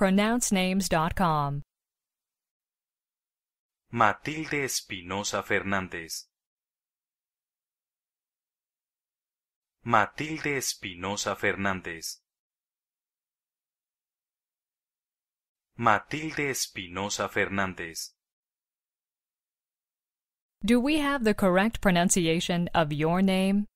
pronouncenames.com. Matilde Espinosa Fernández. Matilde Espinosa Fernández. Matilde Espinosa Fernández. Do we have the correct pronunciation of your name?